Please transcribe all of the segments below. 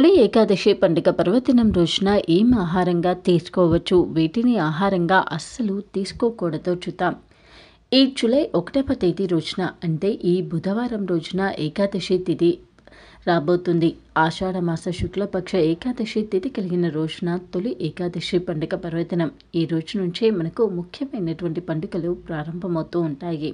తొలి ఏకాదశి పండుగ పర్వదినం రోజున ఏం ఆహారంగా తీసుకోవచ్చు వీటిని ఆహారంగా అస్సలు తీసుకోకూడదో చూద్దాం ఈ జూలై ఒకటవ తేదీ రోజున అంటే ఈ బుధవారం రోజున ఏకాదశి తిథి రాబోతుంది ఆషాఢమాస శుక్లపక్ష ఏకాదశి తిథి కలిగిన రోజున తొలి ఏకాదశి పండుగ పర్వదినం ఈ రోజు నుంచే మనకు ముఖ్యమైనటువంటి పండుగలు ప్రారంభమవుతూ ఉంటాయి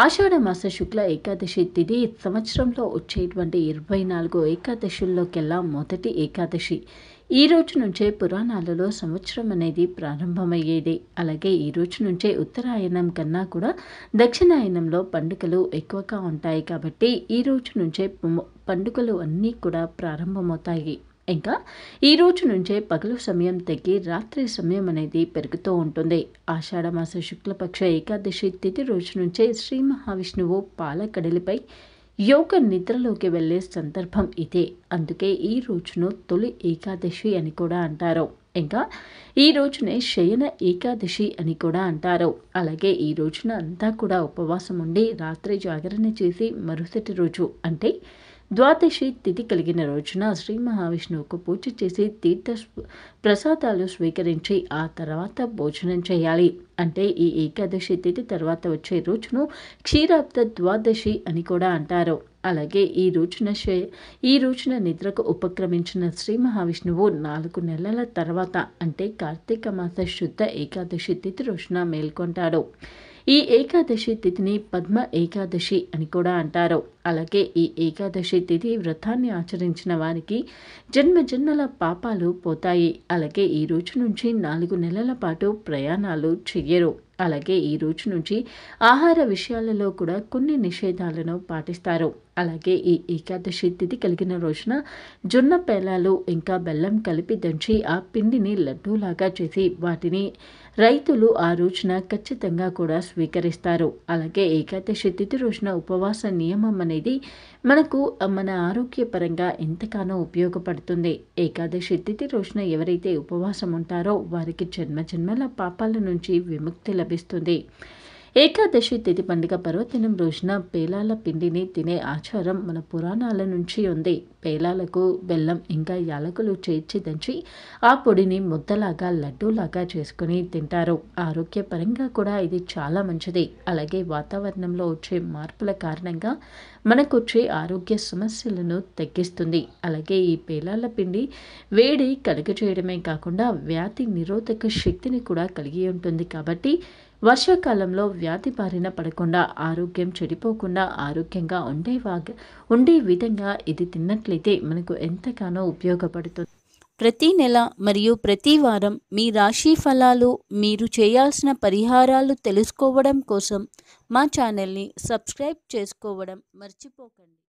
ఆషాఢ మాస శుక్ల ఏకాదశి తిథి సంవత్సరంలో వచ్చేటువంటి ఇరవై నాలుగు ఏకాదశుల్లోకెల్లా మొదటి ఏకాదశి ఈ రోజు నుంచే పురాణాలలో సంవత్సరం అనేది ప్రారంభమయ్యేది అలాగే ఈ రోజు నుంచే ఉత్తరాయణం కన్నా కూడా దక్షిణాయనంలో పండుగలు ఎక్కువగా ఉంటాయి కాబట్టి ఈ రోజు నుంచే పండుగలు అన్నీ కూడా ప్రారంభమవుతాయి ఇంకా ఈ రోజు నుంచే పగలు సమయం తగ్గి రాత్రి సమయం అనేది పెరుగుతూ ఉంటుంది ఆషాఢమాస శుక్లపక్ష ఏకాదశి తిథి రోజు నుంచే శ్రీ మహావిష్ణువు పాలకడలిపై యోగ నిద్రలోకి వెళ్ళే సందర్భం ఇదే అందుకే ఈ రోజును తొలి ఏకాదశి అని కూడా అంటారు ఇంకా ఈ రోజునే శయన ఏకాదశి అని కూడా అంటారు అలాగే ఈ రోజున అంతా కూడా ఉపవాసం ఉండి రాత్రి జాగరణ చేసి మరుసటి రోజు అంటే ద్వాదశి తిథి కలిగిన రోజున శ్రీ మహావిష్ణువుకు పూజ చేసి తీర్థ ప్రసాదాలు స్వీకరించి ఆ తర్వాత భోజనం చేయాలి అంటే ఈ ఏకాదశి తిథి తర్వాత వచ్చే రోజును క్షీరాబ్ద ద్వాదశి అని కూడా అంటారు అలాగే ఈ రోజున ఈ రోజున నిద్రకు ఉపక్రమించిన శ్రీ మహావిష్ణువు నాలుగు నెలల తర్వాత అంటే కార్తీక మాస శుద్ధ ఏకాదశి తిథి రోజున మేల్కొంటాడు ఈ ఏకాదశి తిథిని పద్మ ఏకాదశి అని కూడా అంటారు అలాగే ఈ ఏకాదశి తిథి వ్రతాన్ని ఆచరించిన వారికి జన్మ జన్మల పాపాలు పోతాయి అలాగే ఈ రోజు నుంచి నాలుగు నెలల పాటు ప్రయాణాలు చెయ్యరు అలాగే ఈ రోజు నుంచి ఆహార విషయాలలో కూడా కొన్ని నిషేధాలను పాటిస్తారు అలాగే ఈ ఏకాదశి తిథి కలిగిన రోజున జొన్న పేలాలు ఇంకా బెల్లం కలిపి దంచి ఆ పిండిని లడ్డూలాగా చేసి వాటిని రైతులు ఆ రోజున ఖచ్చితంగా కూడా స్వీకరిస్తారు అలాగే ఏకాదశి తిథి రోజున ఉపవాస నియమం అనేది మనకు మన ఆరోగ్యపరంగా ఎంతగానో ఉపయోగపడుతుంది ఏకాదశి తిథి రోజున ఎవరైతే ఉపవాసం ఉంటారో వారికి జన్మ జన్మల పాపాల నుంచి విముక్తి లభిస్తుంది ఏకాదశి తిథి పండుగ పర్వదినం రోజున పేలాల పిండిని తినే ఆచారం మన పురాణాల నుంచి ఉంది పేలాలకు బెల్లం ఇంకా యాలకులు చేర్చి దంచి ఆ పొడిని ముద్దలాగా లడ్డూలాగా చేసుకుని తింటారు ఆరోగ్యపరంగా కూడా ఇది చాలా మంచిది అలాగే వాతావరణంలో వచ్చే మార్పుల కారణంగా మనకొచ్చే ఆరోగ్య సమస్యలను తగ్గిస్తుంది అలాగే ఈ పేలాల పిండి వేడి కలుగజేయడమే కాకుండా వ్యాధి నిరోధక శక్తిని కూడా కలిగి ఉంటుంది కాబట్టి వర్షాకాలంలో వ్యాధి బారిన పడకుండా ఆరోగ్యం చెడిపోకుండా ఆరోగ్యంగా ఉండే ఉండే విధంగా ఇది తిన్నట్లయితే మనకు ఎంతగానో ఉపయోగపడుతుంది ప్రతి నెల మరియు ప్రతి వారం మీ రాశి ఫలాలు మీరు చేయాల్సిన పరిహారాలు తెలుసుకోవడం కోసం మా ఛానల్ని సబ్స్క్రైబ్ చేసుకోవడం మర్చిపోకండి